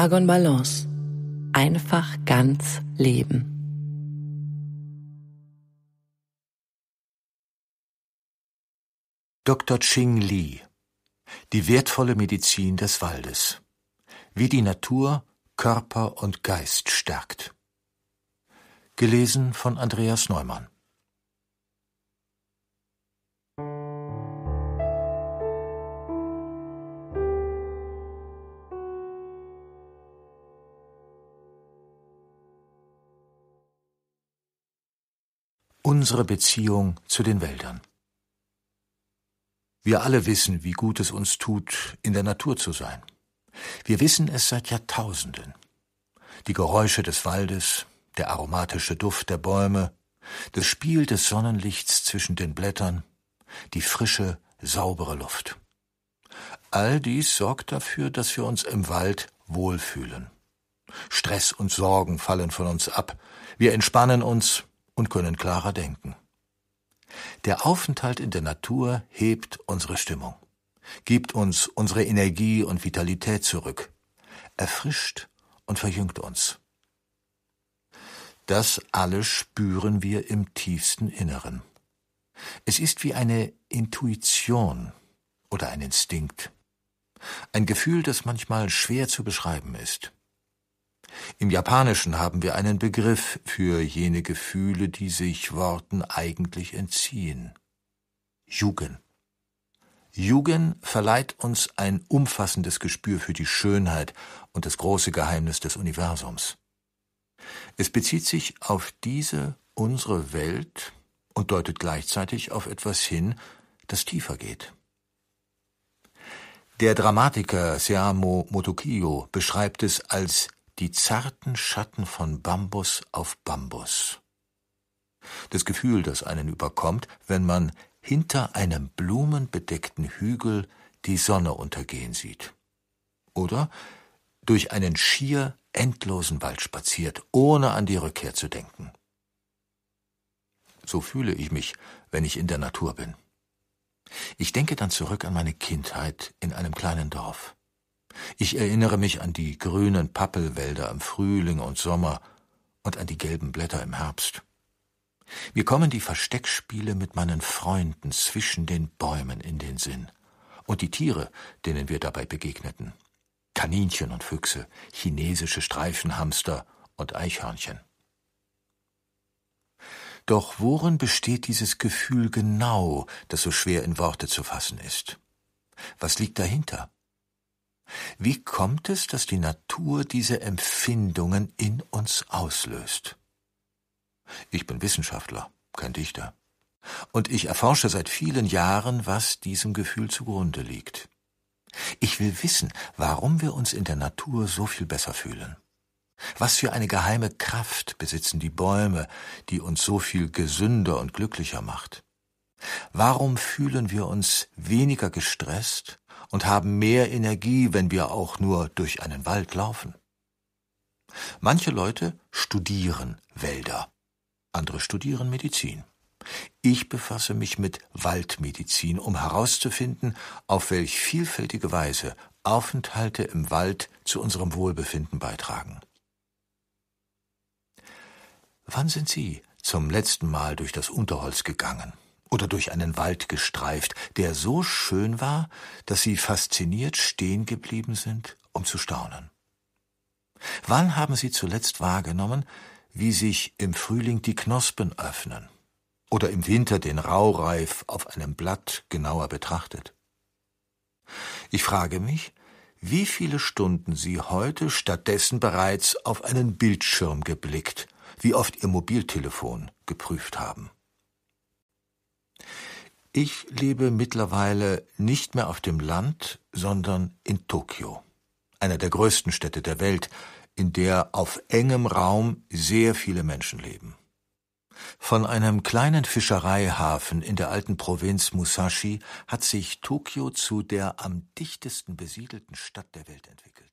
Argon Balance. Einfach ganz leben. Dr. Ching Li Die wertvolle Medizin des Waldes. Wie die Natur Körper und Geist stärkt. Gelesen von Andreas Neumann unsere Beziehung zu den Wäldern. Wir alle wissen, wie gut es uns tut, in der Natur zu sein. Wir wissen es seit Jahrtausenden. Die Geräusche des Waldes, der aromatische Duft der Bäume, das Spiel des Sonnenlichts zwischen den Blättern, die frische, saubere Luft. All dies sorgt dafür, dass wir uns im Wald wohlfühlen. Stress und Sorgen fallen von uns ab. Wir entspannen uns, und können klarer denken. Der Aufenthalt in der Natur hebt unsere Stimmung, gibt uns unsere Energie und Vitalität zurück, erfrischt und verjüngt uns. Das alles spüren wir im tiefsten Inneren. Es ist wie eine Intuition oder ein Instinkt, ein Gefühl, das manchmal schwer zu beschreiben ist. Im Japanischen haben wir einen Begriff für jene Gefühle, die sich Worten eigentlich entziehen. Jugend. Jugend verleiht uns ein umfassendes Gespür für die Schönheit und das große Geheimnis des Universums. Es bezieht sich auf diese unsere Welt und deutet gleichzeitig auf etwas hin, das tiefer geht. Der Dramatiker Seamo Motokiyo beschreibt es als die zarten Schatten von Bambus auf Bambus. Das Gefühl, das einen überkommt, wenn man hinter einem blumenbedeckten Hügel die Sonne untergehen sieht. Oder durch einen schier endlosen Wald spaziert, ohne an die Rückkehr zu denken. So fühle ich mich, wenn ich in der Natur bin. Ich denke dann zurück an meine Kindheit in einem kleinen Dorf. Ich erinnere mich an die grünen Pappelwälder im Frühling und Sommer und an die gelben Blätter im Herbst. Mir kommen die Versteckspiele mit meinen Freunden zwischen den Bäumen in den Sinn und die Tiere, denen wir dabei begegneten. Kaninchen und Füchse, chinesische Streifenhamster und Eichhörnchen. Doch worin besteht dieses Gefühl genau, das so schwer in Worte zu fassen ist? Was liegt dahinter? Wie kommt es, dass die Natur diese Empfindungen in uns auslöst? Ich bin Wissenschaftler, kein Dichter. Und ich erforsche seit vielen Jahren, was diesem Gefühl zugrunde liegt. Ich will wissen, warum wir uns in der Natur so viel besser fühlen. Was für eine geheime Kraft besitzen die Bäume, die uns so viel gesünder und glücklicher macht? Warum fühlen wir uns weniger gestresst und haben mehr Energie, wenn wir auch nur durch einen Wald laufen? Manche Leute studieren Wälder, andere studieren Medizin. Ich befasse mich mit Waldmedizin, um herauszufinden, auf welch vielfältige Weise Aufenthalte im Wald zu unserem Wohlbefinden beitragen. Wann sind Sie zum letzten Mal durch das Unterholz gegangen? oder durch einen Wald gestreift, der so schön war, dass sie fasziniert stehen geblieben sind, um zu staunen. Wann haben Sie zuletzt wahrgenommen, wie sich im Frühling die Knospen öffnen oder im Winter den Raureif auf einem Blatt genauer betrachtet? Ich frage mich, wie viele Stunden Sie heute stattdessen bereits auf einen Bildschirm geblickt, wie oft Ihr Mobiltelefon geprüft haben. Ich lebe mittlerweile nicht mehr auf dem Land, sondern in Tokio, einer der größten Städte der Welt, in der auf engem Raum sehr viele Menschen leben. Von einem kleinen Fischereihafen in der alten Provinz Musashi hat sich Tokio zu der am dichtesten besiedelten Stadt der Welt entwickelt.